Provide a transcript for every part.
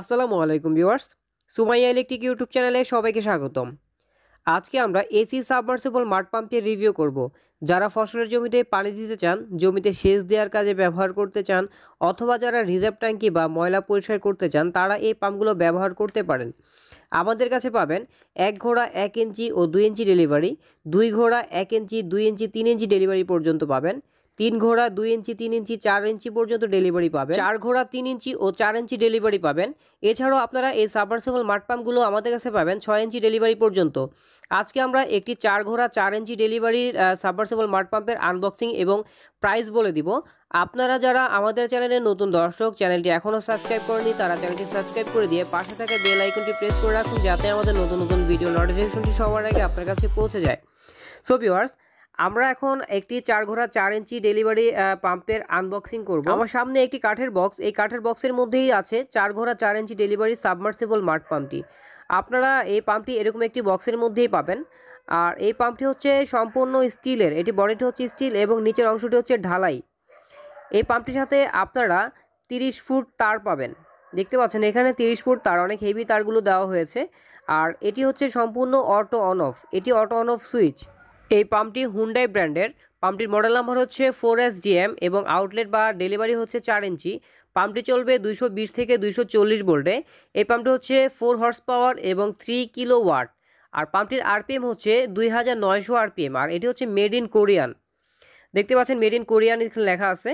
আসসালামু আলাইকুম viewers Sumaiya electric YouTube চ্যানেলে সবাইকে স্বাগতম আজকে আমরা এসি সাবমার্সিবল মাঠ পাম্পের রিভিউ করব যারা ফসলের জমিতে পানি দিতে চান জমিতে সেচ দেওয়ার কাজে ব্যবহার করতে চান অথবা যারা রিজার্ভ ট্যাঙ্কি বা ময়লা পরিষ্কার করতে চান তারা এই পাম্পগুলো ব্যবহার করতে পারেন আমাদের কাছে পাবেন এক ঘোড়া এক ইঞ্চি ও দুই ইঞ্চি ডেলিভারি দুই ঘোড়া এক ইঞ্চি দুই ইঞ্চি তিন ইঞ্চি ডেলিভারি পর্যন্ত পাবেন তিন ঘোড়া দুই ইঞ্চি তিন ইঞ্চি চার ইঞ্চি পর্যন্ত ডেলিভারি পাবেন চার ঘোড়া তিন ইঞ্চি ও চার ইঞ্চি ডেলিভারি পাবেন এছাড়াও আপনারা এই সাবমার্সেবল মাঠপাম্পগুলো আমাদের কাছে পাবেন ছয় ইঞ্চি ডেলিভারি পর্যন্ত আজকে আমরা একটি চার ঘোড়া চার ইঞ্চি ডেলিভারির সাবমার্সেবল মাঠপাম্পের আনবক্সিং এবং প্রাইস বলে দিব আপনারা যারা আমাদের চ্যানেলের নতুন দর্শক চ্যানেলটি এখনও সাবস্ক্রাইব করেনি তারা চ্যানেলটি সাবস্ক্রাইব করে দিয়ে পাশে থাকা বেল আইকনটি প্রেস করে রাখুন যাতে আমাদের নতুন নতুন ভিডিও নোটিফিকেশনটি সবার আগে আপনার কাছে পৌঁছে যায় সো ভিওয়ার্স আমরা এখন একটি চার ঘোড়া চার ইঞ্চি ডেলিভারি পাম্পের আনবক্সিং করব আমার সামনে একটি কাঠের বক্স এই কাঠের বক্সের মধ্যেই আছে চার ঘোড়া চার ইঞ্চি ডেলিভারি সাবমার্সিবল মাঠ পাম্পটি আপনারা এই পাম্পটি এরকম একটি বক্সের মধ্যেই পাবেন আর এই পাম্পটি হচ্ছে সম্পূর্ণ স্টিলের এটি বডিটি হচ্ছে স্টিল এবং নিচের অংশটি হচ্ছে ঢালাই এই পাম্পটির সাথে আপনারা 30 ফুট তার পাবেন দেখতে পাচ্ছেন এখানে 30 ফুট তার অনেক হেভি তারগুলো দেওয়া হয়েছে আর এটি হচ্ছে সম্পূর্ণ অটো অন অফ এটি অটো অন অফ সুইচ এই পাম্পটি হুন্ডাই ব্র্যান্ডের পাম্পটির মডেল নাম্বার হচ্ছে ফোর এস ডিএম এবং আউটলেট বা ডেলিভারি হচ্ছে চার ইঞ্চি পাম্পটি চলবে দুইশো বিশ থেকে দুইশো চল্লিশ বোল্টে এই পাম্পটি হচ্ছে ফোর হর্স পাওয়ার এবং থ্রি কিলো ওয়াট আর পাম্পটির আরপিএম হচ্ছে দুই হাজার নয়শো আরপিএম আর এটি হচ্ছে মেড ইন কোরিয়ান দেখতে পাচ্ছেন মেড ইন কোরিয়ান লেখা আছে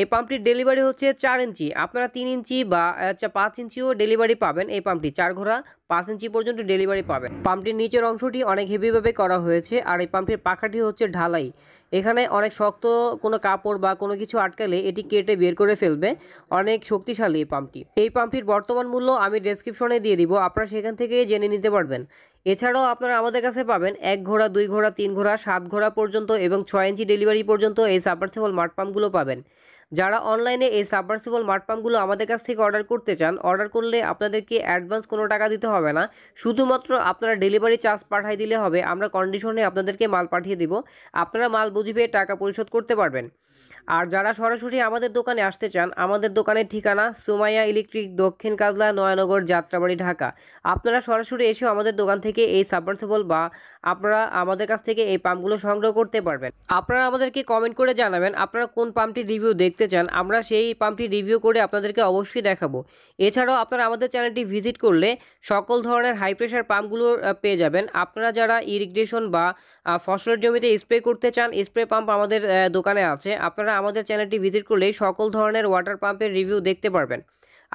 এই পাম্পটির ডেলিভারি হচ্ছে চার ইঞ্চি আপনারা তিন ইঞ্চি বা আচ্ছা পাঁচ ইঞ্চিও ডেলিভারি পাবেন এই পাম্পটি চার ঘোড়া পাঁচ ইঞ্চি পর্যন্ত ডেলিভারি পাবেন পাম্পটির নিচের অংশটি অনেক হেভিভাবে করা হয়েছে আর এই পাম্পটির পাখাটি হচ্ছে ঢালাই এখানে অনেক শক্ত কোনো কাপড় বা কোনো কিছু আটকালে এটি কেটে বের করে ফেলবে অনেক শক্তিশালী এই পাম্পটি এই পাম্পটির বর্তমান মূল্য আমি ডেসক্রিপশনে দিয়ে দিব আপনারা সেখান থেকে জেনে নিতে পারবেন এছাড়াও আপনারা আমাদের কাছে পাবেন এক ঘোড়া দুই ঘোড়া তিন ঘোড়া সাত ঘোড়া পর্যন্ত এবং ছয় ইঞ্চি ডেলিভারি পর্যন্ত পর্যন্ত এই সাবমার্সিবল মাঠ পাম্পগুলো পাবেন যারা অনলাইনে এই সাবমার্সিবল মার্ট পাম্পগুলো আমাদের কাছ থেকে অর্ডার করতে চান অর্ডার করলে আপনাদেরকে অ্যাডভান্স কোনো টাকা দিতে হবে না শুধুমাত্র আপনারা ডেলিভারি চার্জ পাঠাই দিলে হবে আমরা কন্ডিশনে আপনাদেরকে মাল পাঠিয়ে দিব আপনারা মাল বুঝবে পেয়ে টাকা পরিশোধ করতে পারবেন আর যারা সরাসরি আমাদের দোকানে আসতে চান আমাদের দোকানের ঠিকানা সুমাইয়া ইলেকট্রিক দক্ষিণ কাজলা নয়নগর যাত্রাবাড়ি ঢাকা আপনারা সরাসরি এসেও আমাদের দোকান থেকে এই সাবমার্সিবল বা আপনারা আমাদের কাছ থেকে এই পাম্পগুলো সংগ্রহ করতে পারবেন আপনারা আমাদেরকে কমেন্ট করে জানাবেন আপনারা কোন পাম্পটি রিভিউ দেখতে দেখতে চান আমরা সেই পাম্পটি রিভিউ করে আপনাদেরকে অবশ্যই দেখাবো এছাড়াও আপনারা আমাদের চ্যানেলটি ভিজিট করলে সকল ধরনের হাই প্রেশার পাম্পগুলো পেয়ে যাবেন আপনারা যারা ইরিগেশন বা ফসলের জমিতে স্প্রে করতে চান স্প্রে পাম্প আমাদের দোকানে আছে আপনারা আমাদের চ্যানেলটি ভিজিট করলেই সকল ধরনের ওয়াটার পাম্পের রিভিউ দেখতে পারবেন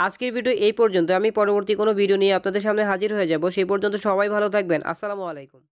আজকের ভিডিও এই পর্যন্ত আমি পরবর্তী কোনো ভিডিও নিয়ে আপনাদের সামনে হাজির হয়ে যাব সেই পর্যন্ত সবাই ভালো থাকবেন আসসালামু আলাইকুম